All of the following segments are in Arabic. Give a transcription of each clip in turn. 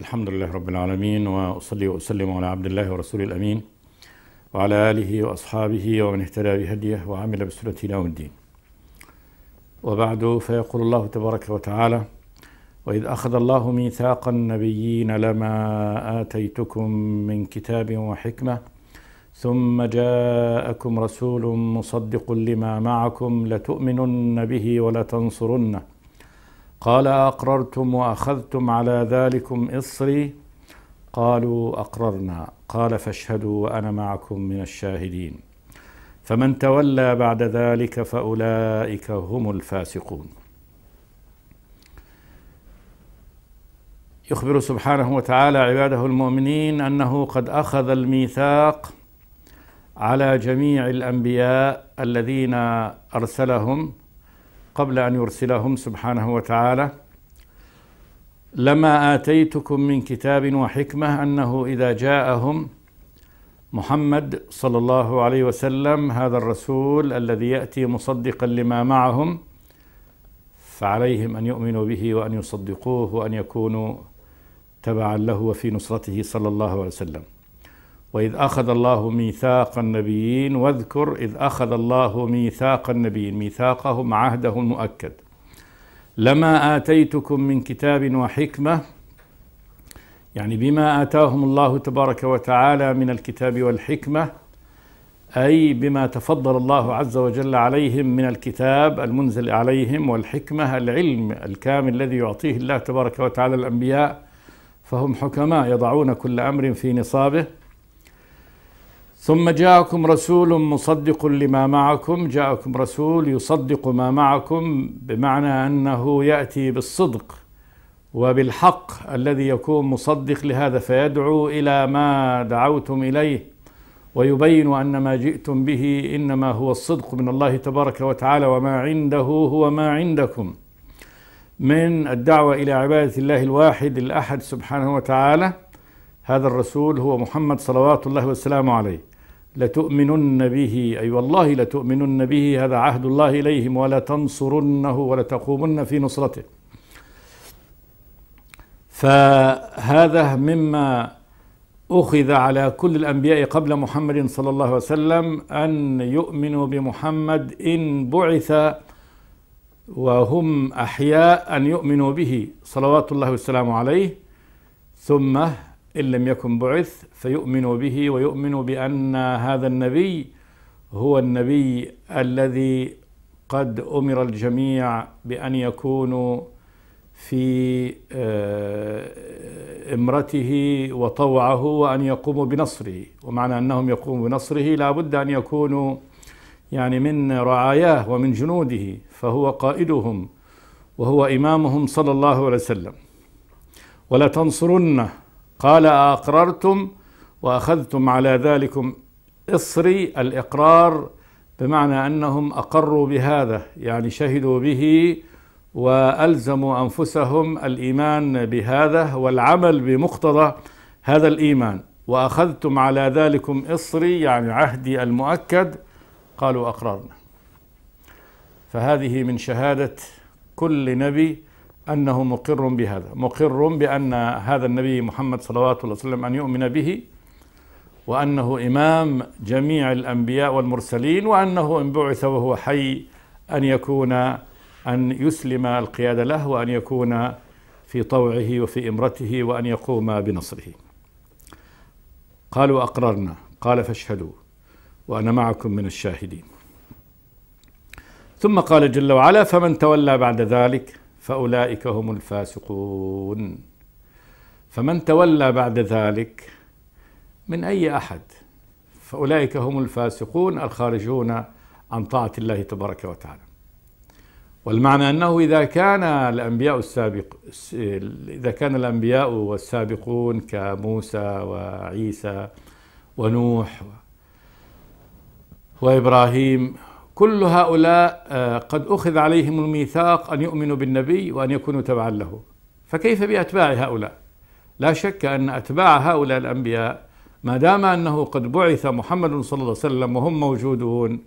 الحمد لله رب العالمين وأصلي وأسلم على عبد الله ورسوله الأمين وعلى آله وأصحابه ومن اهتدى بهديه وعمل بسنته إلى يوم الدين وبعد فيقول الله تبارك وتعالى وإذ أخذ الله ميثاق النبيين لما آتيتكم من كتاب وحكمة ثم جاءكم رسول مصدق لما معكم لتؤمنن به ولتنصرنه قال أقررتم وأخذتم على ذلكم إصري قالوا أقررنا قال فاشهدوا وأنا معكم من الشاهدين فمن تولى بعد ذلك فأولئك هم الفاسقون يخبر سبحانه وتعالى عباده المؤمنين أنه قد أخذ الميثاق على جميع الأنبياء الذين أرسلهم قبل أن يرسلهم سبحانه وتعالى لما آتيتكم من كتاب وحكمة أنه إذا جاءهم محمد صلى الله عليه وسلم هذا الرسول الذي يأتي مصدقا لما معهم فعليهم أن يؤمنوا به وأن يصدقوه وأن يكونوا تبعا له وفي نصرته صلى الله عليه وسلم واذ اخذ الله ميثاق النبيين واذكر اذ اخذ الله ميثاق النبيين ميثاقهم عهده المؤكد لما اتيتكم من كتاب وحكمه يعني بما اتاهم الله تبارك وتعالى من الكتاب والحكمه اي بما تفضل الله عز وجل عليهم من الكتاب المنزل عليهم والحكمه العلم الكامل الذي يعطيه الله تبارك وتعالى الانبياء فهم حكماء يضعون كل امر في نصابه ثم جاءكم رسول مصدق لما معكم جاءكم رسول يصدق ما معكم بمعنى انه ياتي بالصدق وبالحق الذي يكون مصدق لهذا فيدعو الى ما دعوتم اليه ويبين ان ما جئتم به انما هو الصدق من الله تبارك وتعالى وما عنده هو ما عندكم من الدعوه الى عباده الله الواحد الاحد سبحانه وتعالى هذا الرسول هو محمد صلوات الله وسلامه عليه لتؤمنن به أي والله لتؤمنن به هذا عهد الله إليهم ولتنصرنه ولتقومن في نصرته فهذا مما أخذ على كل الأنبياء قبل محمد صلى الله عليه وسلم أن يؤمنوا بمحمد إن بعث وهم أحياء أن يؤمنوا به صلوات الله والسلام عليه ثم إن لم يكن بعث فيؤمن به ويؤمن بان هذا النبي هو النبي الذي قد امر الجميع بان يكونوا في آه، امرته وطوعه وان يقوموا بنصره ومعنى انهم يقوموا بنصره لا بد ان يكونوا يعني من رعاياه ومن جنوده فهو قائدهم وهو امامهم صلى الله عليه وسلم ولا تنصرنه قال أقررتم واخذتم على ذلكم اصري الاقرار بمعنى انهم اقروا بهذا يعني شهدوا به والزموا انفسهم الايمان بهذا والعمل بمقتضى هذا الايمان واخذتم على ذلكم اصري يعني عهدي المؤكد قالوا اقررنا فهذه من شهاده كل نبي انه مقر بهذا مقر بان هذا النبي محمد صلوات الله عليه وسلم ان يؤمن به وأنه إمام جميع الأنبياء والمرسلين وأنه إن بعث وهو حي أن يكون أن يسلم القيادة له وأن يكون في طوعه وفي إمرته وأن يقوم بنصره قالوا أقررنا قال فاشهدوا وأنا معكم من الشاهدين ثم قال جل وعلا فمن تولى بعد ذلك فأولئك هم الفاسقون فمن تولى بعد ذلك من أي أحد فأولئك هم الفاسقون الخارجون عن طاعة الله تبارك وتعالى والمعنى أنه إذا كان الأنبياء السابق إذا كان الأنبياء والسابقون كموسى وعيسى ونوح وإبراهيم كل هؤلاء آه، قد أخذ عليهم الميثاق أن يؤمنوا بالنبي وأن يكونوا تبعا له فكيف بأتباع هؤلاء؟ لا شك أن أتباع هؤلاء الأنبياء ما دام أنه قد بعث محمد صلى الله عليه وسلم وهم موجودون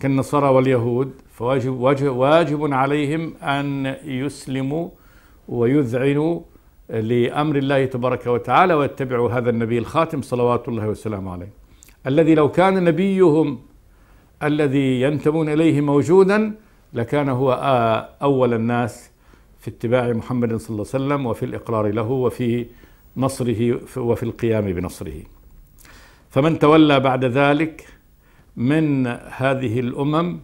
كالنصارى واليهود فواجب واجب عليهم أن يسلموا ويذعنوا لأمر الله تبارك وتعالى ويتبعوا هذا النبي الخاتم صلوات الله وسلامه عليه الذي لو كان نبيهم الذي ينتمون إليه موجودا لكان هو أول الناس في اتباع محمد صلى الله عليه وسلم وفي الإقرار له وفي نصره وفي القيام بنصره فمن تولى بعد ذلك من هذه الأمم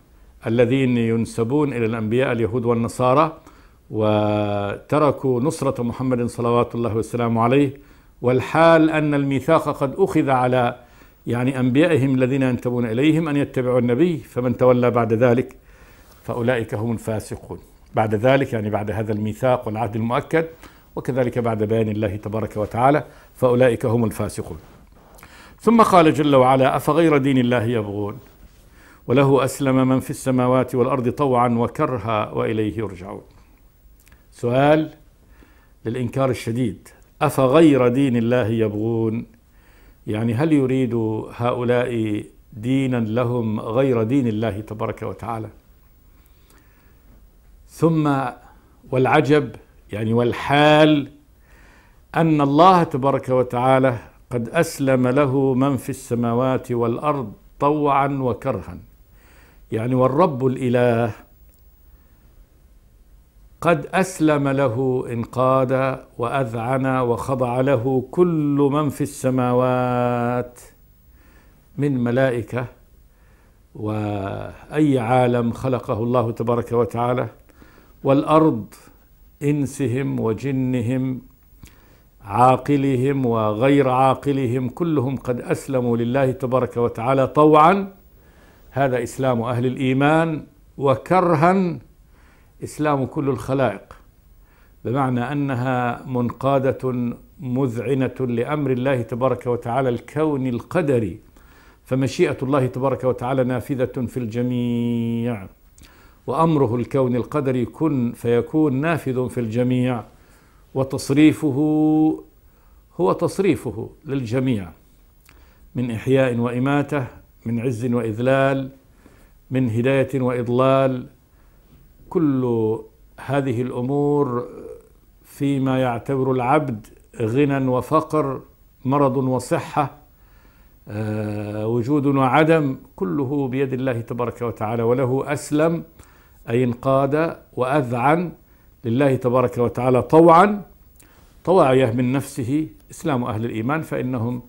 الذين ينسبون إلى الأنبياء اليهود والنصارى وتركوا نصرة محمد صلوات الله والسلام عليه والحال أن الميثاق قد أخذ على يعني أنبيائهم الذين ينتبون إليهم أن يتبعوا النبي فمن تولى بعد ذلك فأولئك هم الفاسقون بعد ذلك يعني بعد هذا الميثاق والعهد المؤكد وكذلك بعد بيان الله تبارك وتعالى فأولئك هم الفاسقون ثم قال جل وعلا افغير دين الله يبغون وله اسلم من في السماوات والارض طوعا وكرها واليه يرجعون سؤال للانكار الشديد افغير دين الله يبغون يعني هل يريد هؤلاء دينا لهم غير دين الله تبارك وتعالى ثم والعجب يعني والحال ان الله تبارك وتعالى قد أسلم له من في السماوات والأرض طوعا وكرها يعني والرب الإله قد أسلم له انقاد وأذعن وخضع له كل من في السماوات من ملائكة وأي عالم خلقه الله تبارك وتعالى والأرض إنسهم وجنهم عاقلهم وغير عاقلهم كلهم قد اسلموا لله تبارك وتعالى طوعا هذا اسلام اهل الايمان وكرها اسلام كل الخلائق بمعنى انها منقاده مذعنه لامر الله تبارك وتعالى الكون القدري فمشيئه الله تبارك وتعالى نافذه في الجميع وامره الكون القدري كن فيكون نافذ في الجميع وتصريفه هو تصريفه للجميع من إحياء وإماتة من عز وإذلال من هداية وإضلال كل هذه الأمور فيما يعتبر العبد غنى وفقر مرض وصحة آه، وجود وعدم كله بيد الله تبارك وتعالى وله أسلم أي انقاد وأذعن لله تبارك وتعالى طوعا طواعيه من نفسه اسلام اهل الايمان فانهم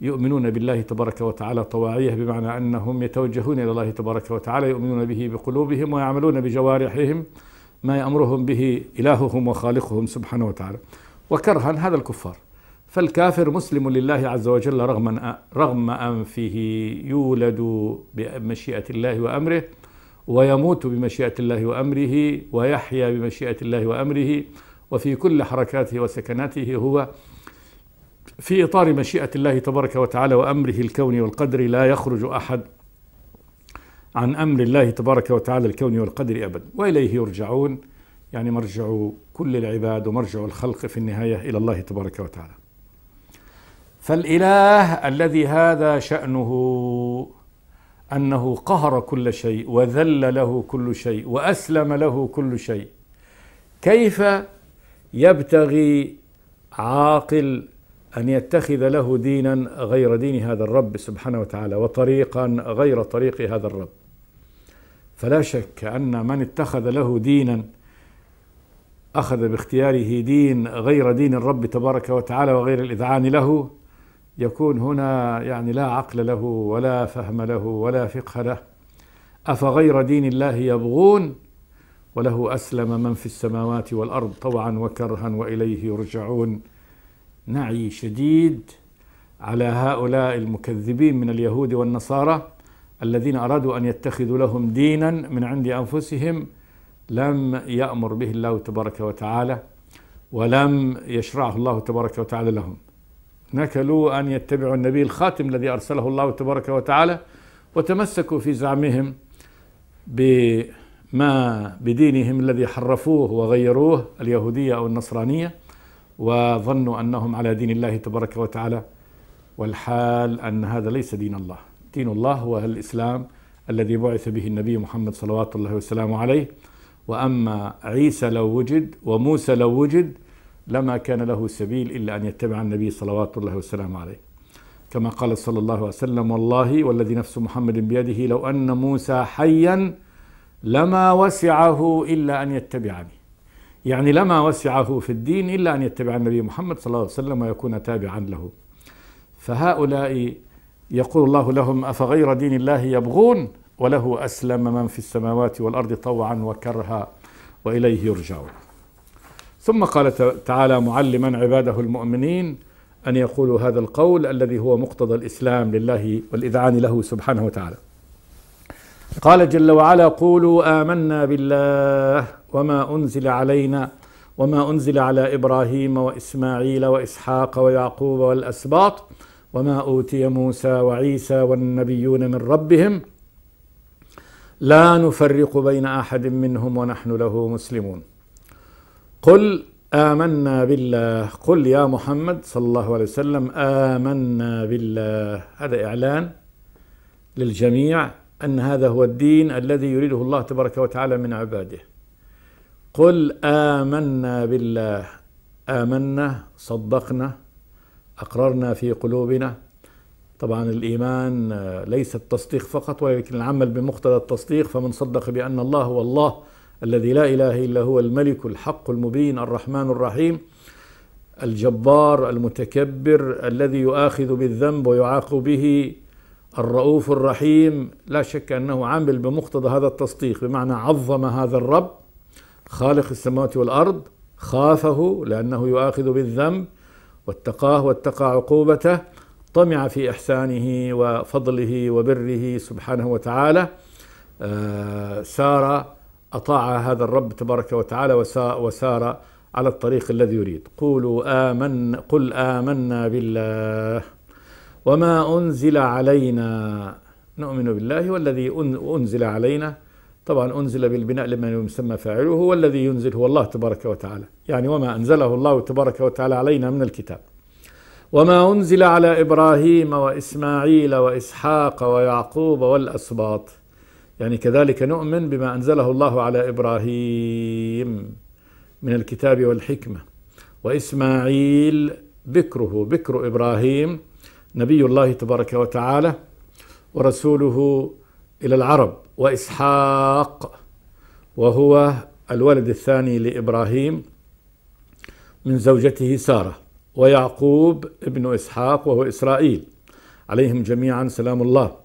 يؤمنون بالله تبارك وتعالى طواعيه بمعنى انهم يتوجهون الى الله تبارك وتعالى يؤمنون به بقلوبهم ويعملون بجوارحهم ما يامرهم به الههم وخالقهم سبحانه وتعالى وكرها هذا الكفار فالكافر مسلم لله عز وجل رغم رغم انفه يولد بمشيئه الله وامره ويموت بمشيئة الله وأمره ويحيا بمشيئة الله وأمره وفي كل حركاته وسكناته هو في إطار مشيئة الله تبارك وتعالى وأمره الكوني والقدر لا يخرج أحد عن أمر الله تبارك وتعالى الكون والقدر أبدا وإليه يرجعون يعني مرجع كل العباد ومرجع الخلق في النهاية إلى الله تبارك وتعالى فالإله الذي هذا شأنه انه قهر كل شيء وذل له كل شيء واسلم له كل شيء كيف يبتغي عاقل ان يتخذ له دينا غير دين هذا الرب سبحانه وتعالى وطريقا غير طريق هذا الرب فلا شك ان من اتخذ له دينا اخذ باختياره دين غير دين الرب تبارك وتعالى وغير الاذعان له يكون هنا يعني لا عقل له ولا فهم له ولا فقه له افغير دين الله يبغون وله اسلم من في السماوات والارض طوعا وكرها واليه يرجعون نعي شديد على هؤلاء المكذبين من اليهود والنصارى الذين ارادوا ان يتخذوا لهم دينا من عند انفسهم لم يامر به الله تبارك وتعالى ولم يشرعه الله تبارك وتعالى لهم نكلوا أن يتبعوا النبي الخاتم الذي أرسله الله تبارك وتعالى وتمسكوا في زعمهم بما بدينهم الذي حرفوه وغيروه اليهودية أو النصرانية وظنوا أنهم على دين الله تبارك وتعالى والحال أن هذا ليس دين الله دين الله هو الإسلام الذي بعث به النبي محمد صلوات الله وسلامه عليه وأما عيسى لو وجد وموسى لو وجد لما كان له سبيل إلا أن يتبع النبي صلوات الله وسلامه عليه كما قال صلى الله عليه وسلم والله والذي نفس محمد بيده لو أن موسى حيا لما وسعه إلا أن يتبعني يعني لما وسعه في الدين إلا أن يتبع النبي محمد صلى الله عليه وسلم ويكون تابعا له فهؤلاء يقول الله لهم أفغير دين الله يبغون وله أسلم من في السماوات والأرض طوعا وكرها وإليه يرجعون ثم قال تعالى معلما عباده المؤمنين أن يقولوا هذا القول الذي هو مقتضى الإسلام لله والإذعان له سبحانه وتعالى قال جل وعلا قولوا آمنا بالله وما أنزل علينا وما أنزل على إبراهيم وإسماعيل وإسحاق ويعقوب والأسباط وما أوتي موسى وعيسى والنبيون من ربهم لا نفرق بين أحد منهم ونحن له مسلمون قل آمنا بالله قل يا محمد صلى الله عليه وسلم آمنا بالله هذا إعلان للجميع أن هذا هو الدين الذي يريده الله تبارك وتعالى من عباده قل آمنا بالله آمنا صدقنا أقررنا في قلوبنا طبعا الإيمان ليس التصديق فقط ولكن العمل بمقتضى التصديق فمن صدق بأن الله هو الله الذي لا اله الا هو الملك الحق المبين الرحمن الرحيم الجبار المتكبر الذي يؤاخذ بالذنب ويعاق به الرؤوف الرحيم لا شك انه عامل بمقتضى هذا التصديق بمعنى عظم هذا الرب خالق السماوات والارض خافه لانه يؤاخذ بالذنب واتقاه واتقى عقوبته طمع في احسانه وفضله وبره سبحانه وتعالى آه سار أطاع هذا الرب تبارك وتعالى وسار على الطريق الذي يريد قولوا آمن قل آمنا بالله وما أنزل علينا نؤمن بالله والذي أنزل علينا طبعا أنزل بالبناء لمن يسمى فاعله هو الذي ينزل هو الله تبارك وتعالى يعني وما أنزله الله تبارك وتعالى علينا من الكتاب وما أنزل على إبراهيم وإسماعيل وإسحاق ويعقوب والأسباط يعني كذلك نؤمن بما انزله الله على ابراهيم من الكتاب والحكمه واسماعيل بكره بكر ابراهيم نبي الله تبارك وتعالى ورسوله الى العرب واسحاق وهو الولد الثاني لابراهيم من زوجته ساره ويعقوب ابن اسحاق وهو اسرائيل عليهم جميعا سلام الله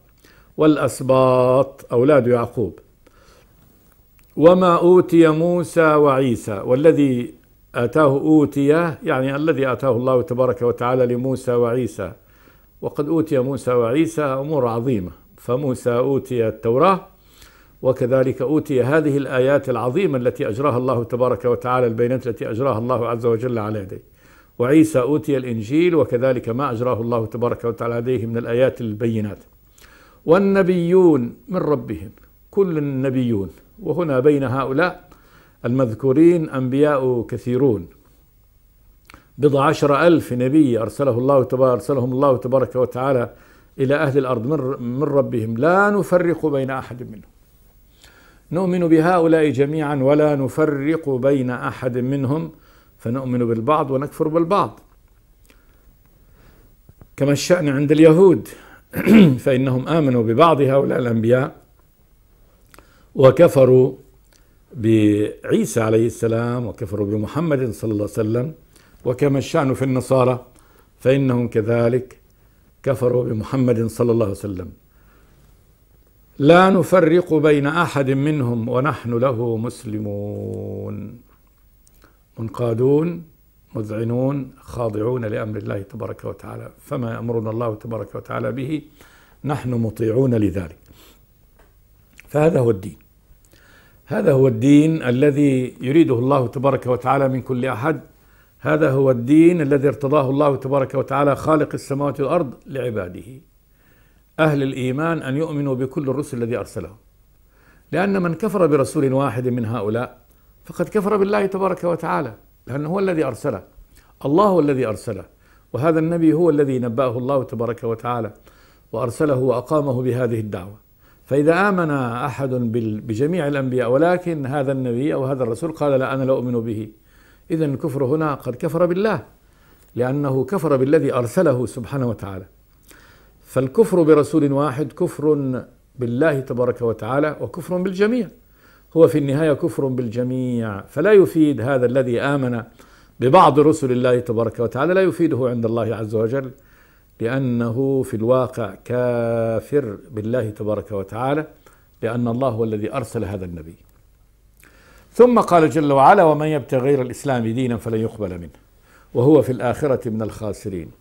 والأسباط أولاد يعقوب وما أوتي موسى وعيسى والذي آتاه أوتي يعني الذي آتاه الله تبارك وتعالى لموسى وعيسى وقد أوتي موسى وعيسى أمور عظيمة فموسى أوتي التوراة وكذلك أوتي هذه الآيات العظيمة التي أجراها الله تبارك وتعالى البينات التي أجراها الله عز وجل على يديه وعيسى أوتي الإنجيل وكذلك ما أجراه الله تبارك وتعالى عليه من الآيات البينات والنبيون من ربهم كل النبيون وهنا بين هؤلاء المذكورين أنبياء كثيرون بضع عشر ألف نبي أرسله الله تبارك أرسلهم الله تبارك وتعالى إلى أهل الأرض من ربهم لا نفرق بين أحد منهم نؤمن بهؤلاء جميعا ولا نفرق بين أحد منهم فنؤمن بالبعض ونكفر بالبعض كما الشأن عند اليهود فإنهم آمنوا ببعض هؤلاء الأنبياء وكفروا بعيسى عليه السلام وكفروا بمحمد صلى الله عليه وسلم وكما الشأن في النصارى فإنهم كذلك كفروا بمحمد صلى الله عليه وسلم لا نفرق بين أحد منهم ونحن له مسلمون منقادون مذعنون خاضعون لامر الله تبارك وتعالى فما امرنا الله تبارك وتعالى به نحن مطيعون لذلك فهذا هو الدين هذا هو الدين الذي يريده الله تبارك وتعالى من كل احد هذا هو الدين الذي ارتضاه الله تبارك وتعالى خالق السماوات والارض لعباده اهل الايمان ان يؤمنوا بكل الرسل الذي ارسلهم لان من كفر برسول واحد من هؤلاء فقد كفر بالله تبارك وتعالى لأنه هو الذي أرسله الله هو الذي أرسله وهذا النبي هو الذي نبأه الله تبارك وتعالى وأرسله وأقامه بهذه الدعوة فإذا آمن أحد بجميع الأنبياء ولكن هذا النبي أو هذا الرسول قال لا أنا لا أؤمن به إذا الكفر هنا قد كفر بالله لأنه كفر بالذي أرسله سبحانه وتعالى فالكفر برسول واحد كفر بالله تبارك وتعالى وكفر بالجميع هو في النهايه كفر بالجميع فلا يفيد هذا الذي امن ببعض رسل الله تبارك وتعالى لا يفيده عند الله عز وجل لانه في الواقع كافر بالله تبارك وتعالى لان الله هو الذي ارسل هذا النبي ثم قال جل وعلا ومن يبتغي غير الاسلام دينا فلن يقبل منه وهو في الاخره من الخاسرين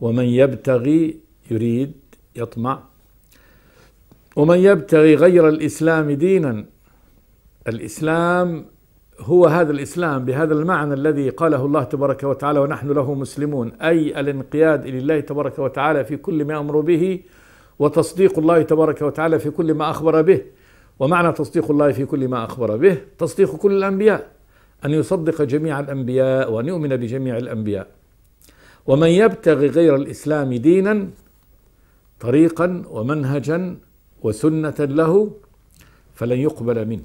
ومن يبتغي يريد يطمع ومن يبتغي غير الاسلام دينا الاسلام هو هذا الاسلام بهذا المعنى الذي قاله الله تبارك وتعالى ونحن له مسلمون اي الانقياد لله تبارك وتعالى في كل ما امر به وتصديق الله تبارك وتعالى في كل ما اخبر به ومعنى تصديق الله في كل ما اخبر به تصديق كل الانبياء ان يصدق جميع الانبياء وان يؤمن بجميع الانبياء ومن يبتغي غير الاسلام دينا طريقا ومنهجا وسنه له فلن يقبل منه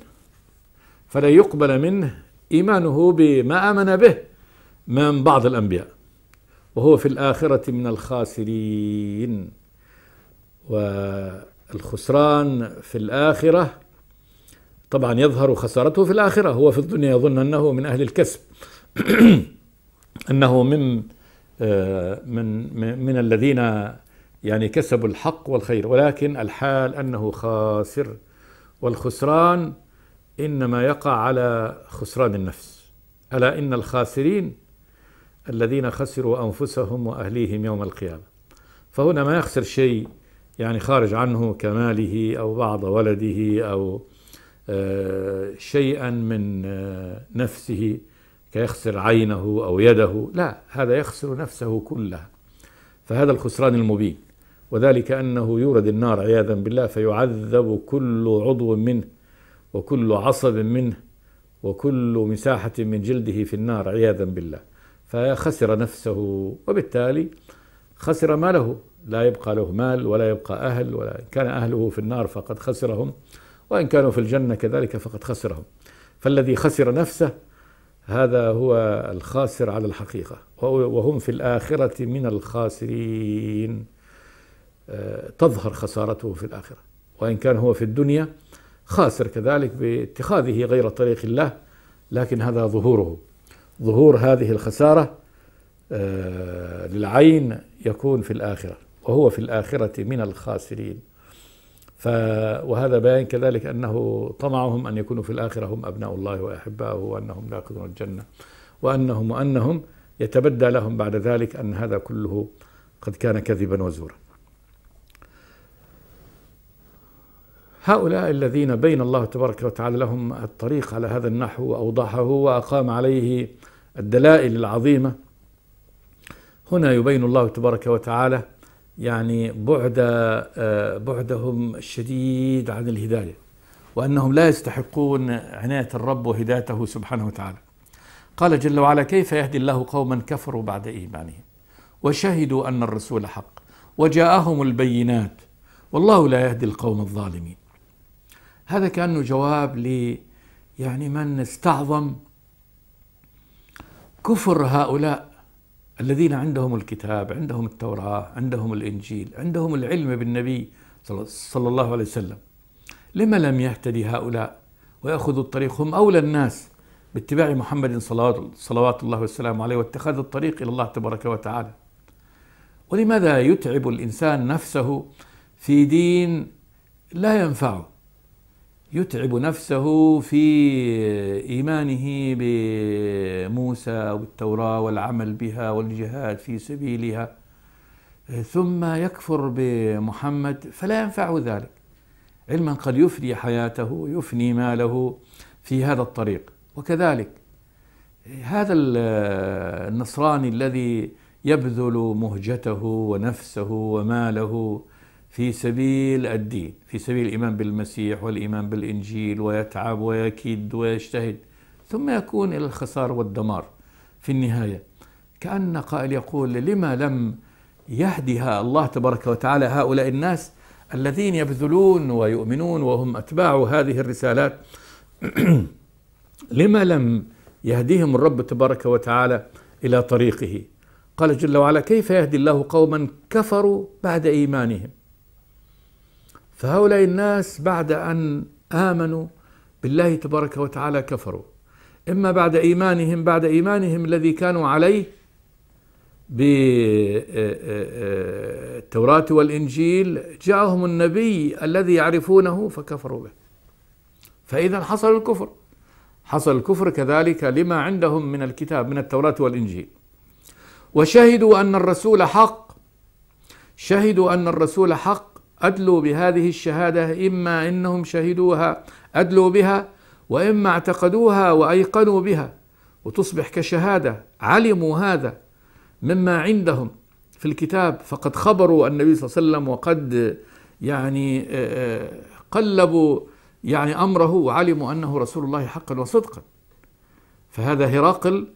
فلا يقبل منه إيمانه بما آمن به من بعض الأنبياء وهو في الآخرة من الخاسرين والخسران في الآخرة طبعا يظهر خسارته في الآخرة هو في الدنيا يظن أنه من أهل الكسب أنه من آه، من من الذين يعني كسبوا الحق والخير ولكن الحال أنه خاسر والخسران انما يقع على خسران النفس الا ان الخاسرين الذين خسروا انفسهم واهليهم يوم القيامه فهنا ما يخسر شيء يعني خارج عنه كماله او بعض ولده او آه، شيئا من آه، نفسه كيخسر عينه او يده لا هذا يخسر نفسه كلها فهذا الخسران المبين وذلك انه يورد النار عياذا بالله فيعذب كل عضو منه وكل عصب منه وكل مساحة من جلده في النار عياذا بالله فخسر نفسه وبالتالي خسر ماله لا يبقى له مال ولا يبقى أهل ولا إن كان أهله في النار فقد خسرهم وإن كانوا في الجنة كذلك فقد خسرهم فالذي خسر نفسه هذا هو الخاسر على الحقيقة وهم في الآخرة من الخاسرين آه، تظهر خسارته في الآخرة وإن كان هو في الدنيا خاسر كذلك باتخاذه غير طريق الله لكن هذا ظهوره ظهور هذه الخسارة آه، للعين يكون في الآخرة وهو في الآخرة من الخاسرين ف وهذا بيان كذلك أنه طمعهم أن يكونوا في الآخرة هم أبناء الله وأحباؤه وأنهم لا يأخذون الجنة وأنهم وأنهم يتبدى لهم بعد ذلك أن هذا كله قد كان كذبا وزورا هؤلاء الذين بين الله تبارك وتعالى لهم الطريق على هذا النحو وأوضحه وأقام عليه الدلائل العظيمة هنا يبين الله تبارك وتعالى يعني بعد آه، بعدهم الشديد عن الهداية وأنهم لا يستحقون عناية الرب وهدايته سبحانه وتعالى قال جل وعلا كيف يهدي الله قوما كفروا بعد إيمانهم وشهدوا أن الرسول حق وجاءهم البينات والله لا يهدي القوم الظالمين هذا كأنه جواب ل يعني من استعظم كفر هؤلاء الذين عندهم الكتاب عندهم التوراة عندهم الإنجيل عندهم العلم بالنبي صلى الله عليه وسلم لما لم يهتدي هؤلاء ويأخذوا الطريق هم أولى الناس باتباع محمد صلوات الله والسلام عليه واتخاذ الطريق إلى الله تبارك وتعالى ولماذا يتعب الإنسان نفسه في دين لا ينفعه يتعب نفسه في إيمانه بموسى والتوراة والعمل بها والجهاد في سبيلها ثم يكفر بمحمد فلا ينفع ذلك علما قد يفني حياته يفني ماله في هذا الطريق وكذلك هذا النصراني الذي يبذل مهجته ونفسه وماله في سبيل الدين في سبيل الإيمان بالمسيح والإيمان بالإنجيل ويتعب ويكيد ويجتهد ثم يكون إلى الخسار والدمار في النهاية كأن قائل يقول لما لم يهدها الله تبارك وتعالى هؤلاء الناس الذين يبذلون ويؤمنون وهم أتباع هذه الرسالات لما لم يهديهم الرب تبارك وتعالى إلى طريقه قال جل وعلا كيف يهدي الله قوما كفروا بعد إيمانهم فهؤلاء الناس بعد أن آمنوا بالله تبارك وتعالى كفروا إما بعد إيمانهم بعد إيمانهم الذي كانوا عليه بالتوراة آه، آه، آه، والإنجيل جاءهم النبي الذي يعرفونه فكفروا به فإذا حصل الكفر حصل الكفر كذلك لما عندهم من الكتاب من التوراة والإنجيل وشهدوا أن الرسول حق شهدوا أن الرسول حق أدلوا بهذه الشهادة إما إنهم شهدوها أدلوا بها وإما اعتقدوها وأيقنوا بها وتصبح كشهادة علموا هذا مما عندهم في الكتاب فقد خبروا النبي صلى الله عليه وسلم وقد يعني آه، آه، قلبوا يعني أمره وعلموا أنه رسول الله حقا وصدقا فهذا هراقل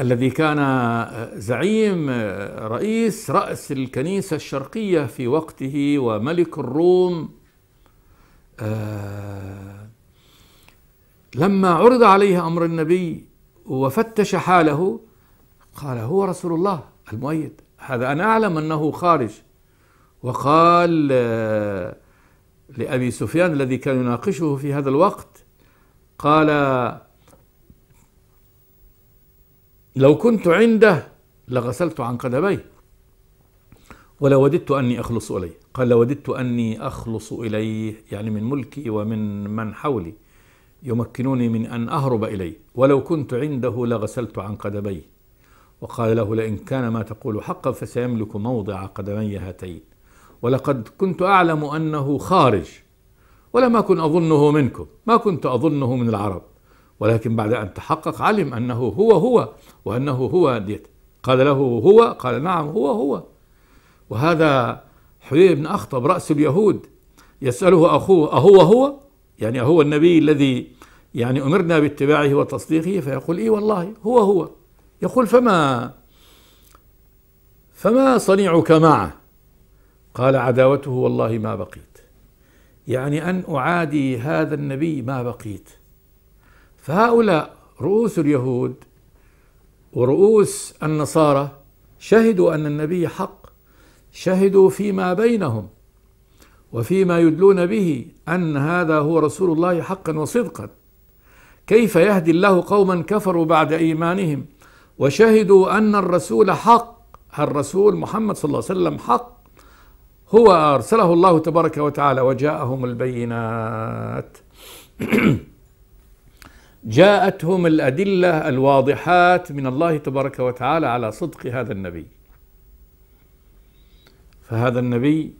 الذي كان زعيم رئيس رأس الكنيسة الشرقية في وقته وملك الروم آه، لما عرض عليه أمر النبي وفتش حاله قال هو رسول الله المؤيد هذا أنا أعلم أنه خارج وقال آه، لأبي سفيان الذي كان يناقشه في هذا الوقت قال لو كنت عنده لغسلت عن قدميه ولوددت أني أخلص إليه قال لوددت أني أخلص إليه يعني من ملكي ومن من حولي يمكنوني من أن أهرب إليه ولو كنت عنده لغسلت عن قدميه وقال له لئن كان ما تقول حقا فسيملك موضع قدمي هاتين ولقد كنت أعلم أنه خارج ولم أكن أظنه منكم ما كنت أظنه من العرب ولكن بعد أن تحقق علم أنه هو هو وأنه هو ديت قال له هو قال نعم هو هو وهذا حليل بن أخطب رأس اليهود يسأله أخوه أهو هو يعني أهو النبي الذي يعني أمرنا باتباعه وتصديقه فيقول إيه والله هو هو يقول فما فما صنيعك معه قال عداوته والله ما بقيت يعني أن أعادي هذا النبي ما بقيت فهؤلاء رؤوس اليهود ورؤوس النصارى شهدوا ان النبي حق شهدوا فيما بينهم وفيما يدلون به ان هذا هو رسول الله حقا وصدقا كيف يهدي الله قوما كفروا بعد ايمانهم وشهدوا ان الرسول حق الرسول محمد صلى الله عليه وسلم حق هو ارسله الله تبارك وتعالى وجاءهم البينات جاءتهم الادله الواضحات من الله تبارك وتعالى على صدق هذا النبي فهذا النبي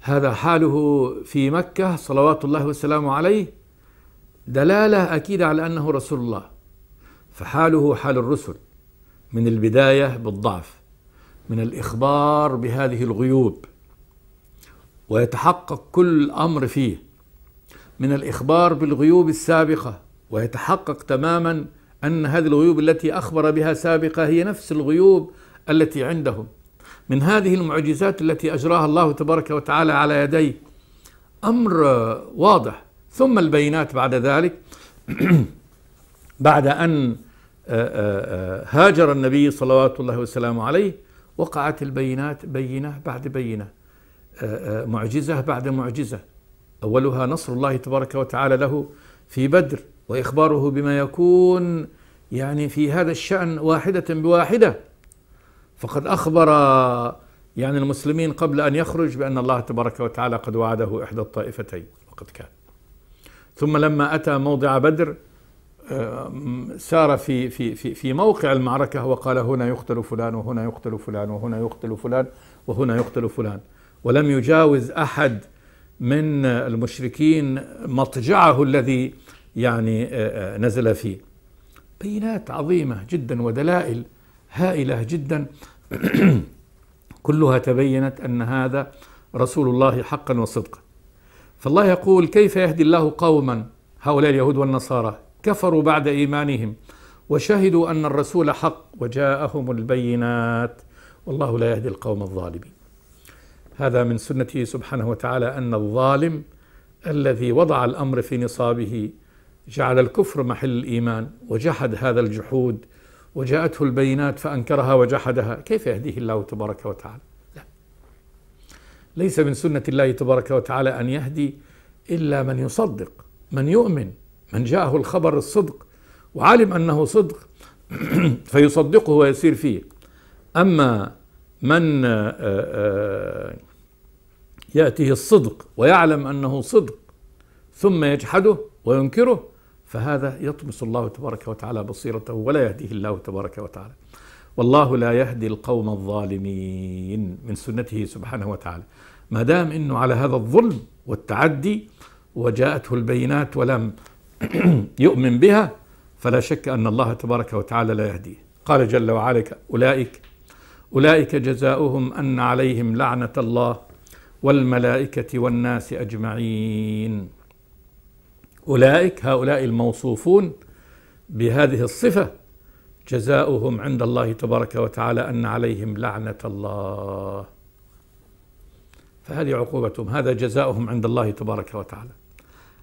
هذا حاله في مكه صلوات الله وسلامه عليه دلاله اكيده على انه رسول الله فحاله حال الرسل من البدايه بالضعف من الاخبار بهذه الغيوب ويتحقق كل امر فيه من الإخبار بالغيوب السابقة ويتحقق تماما أن هذه الغيوب التي أخبر بها سابقة هي نفس الغيوب التي عندهم من هذه المعجزات التي أجراها الله تبارك وتعالى على يديه أمر واضح ثم البينات بعد ذلك بعد أن آه، آه، آه، هاجر النبي صلوات الله وسلامه عليه وقعت البينات بينة بعد بينة معجزة بعد معجزة اولها نصر الله تبارك وتعالى له في بدر واخباره بما يكون يعني في هذا الشان واحده بواحده فقد اخبر يعني المسلمين قبل ان يخرج بان الله تبارك وتعالى قد وعده احدى الطائفتين وقد كان ثم لما اتى موضع بدر آه، سار في في في في موقع المعركه وقال هنا يقتل فلان وهنا يقتل فلان وهنا يقتل فلان وهنا يقتل فلان ولم يجاوز احد من المشركين مضجعه الذي يعني آه، آه، نزل فيه بينات عظيمة جدا ودلائل هائلة جدا كلها تبينت أن هذا رسول الله حقا وصدقا فالله يقول كيف يهدي الله قوما هؤلاء اليهود والنصارى كفروا بعد إيمانهم وشهدوا أن الرسول حق وجاءهم البينات والله لا يهدي القوم الظالمين هذا من سنته سبحانه وتعالى أن الظالم الذي وضع الأمر في نصابه جعل الكفر محل الإيمان وجحد هذا الجحود وجاءته البينات فأنكرها وجحدها كيف يهديه الله تبارك وتعالى لا ليس من سنة الله تبارك وتعالى أن يهدي إلا من يصدق من يؤمن من جاءه الخبر الصدق وعلم أنه صدق فيصدقه ويسير فيه أما من آه، آه، آه، يأتيه الصدق ويعلم أنه صدق ثم يجحده وينكره فهذا يطمس الله تبارك وتعالى بصيرته ولا يهديه الله تبارك وتعالى والله لا يهدي القوم الظالمين من سنته سبحانه وتعالى ما دام انه على هذا الظلم والتعدي وجاءته البينات ولم يؤمن بها فلا شك ان الله تبارك وتعالى لا يهديه قال جل وعلا اولئك أولئك جزاؤهم أن عليهم لعنة الله والملائكة والناس أجمعين أولئك هؤلاء الموصوفون بهذه الصفة جزاؤهم عند الله تبارك وتعالى أن عليهم لعنة الله فهذه عقوبتهم هذا جزاؤهم عند الله تبارك وتعالى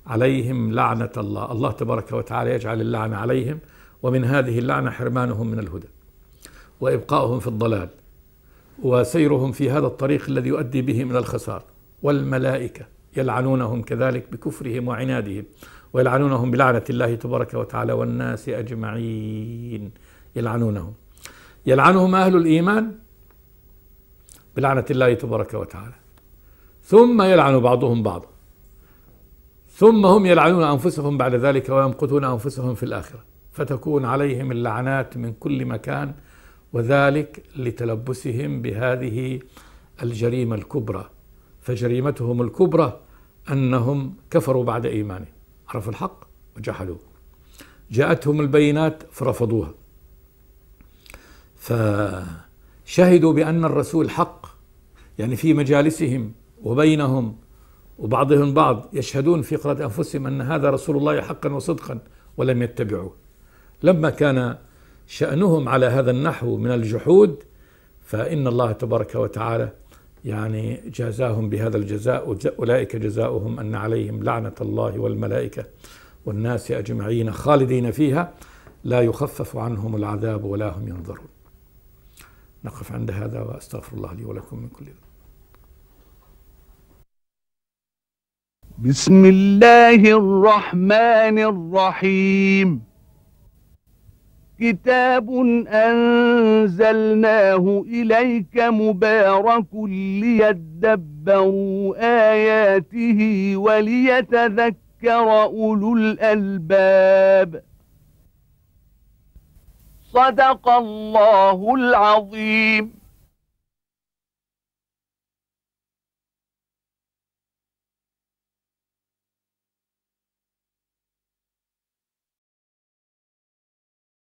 عليهم لعنة الله الله تبارك وتعالى يجعل اللعنة عليهم ومن هذه اللعنة حرمانهم من الهدى وإبقاؤهم في الضلال وسيرهم في هذا الطريق الذي يؤدي به من الخسار والملائكة يلعنونهم كذلك بكفرهم وعنادهم ويلعنونهم بلعنة الله تبارك وتعالى والناس أجمعين يلعنونهم يلعنهم أهل الإيمان بلعنة الله تبارك وتعالى ثم يلعن بعضهم بعضا ثم هم يلعنون أنفسهم بعد ذلك ويمقتون أنفسهم في الآخرة فتكون عليهم اللعنات من كل مكان وذلك لتلبسهم بهذه الجريمه الكبرى فجريمتهم الكبرى انهم كفروا بعد ايمانهم عرفوا الحق وجحدوه جاءتهم البينات فرفضوها فشهدوا بان الرسول حق يعني في مجالسهم وبينهم وبعضهم بعض يشهدون في قراءة أنفسهم أن هذا رسول الله حقا وصدقا ولم يتبعوه لما كان شأنهم على هذا النحو من الجحود فإن الله تبارك وتعالى يعني جازاهم بهذا الجزاء أولئك جزاؤهم أن عليهم لعنة الله والملائكة والناس أجمعين خالدين فيها لا يخفف عنهم العذاب ولا هم ينظرون نقف عند هذا وأستغفر الله لي ولكم من كل ذنب بسم الله الرحمن الرحيم كتاب أنزلناه إليك مبارك ليدبروا آياته وليتذكر أولو الألباب صدق الله العظيم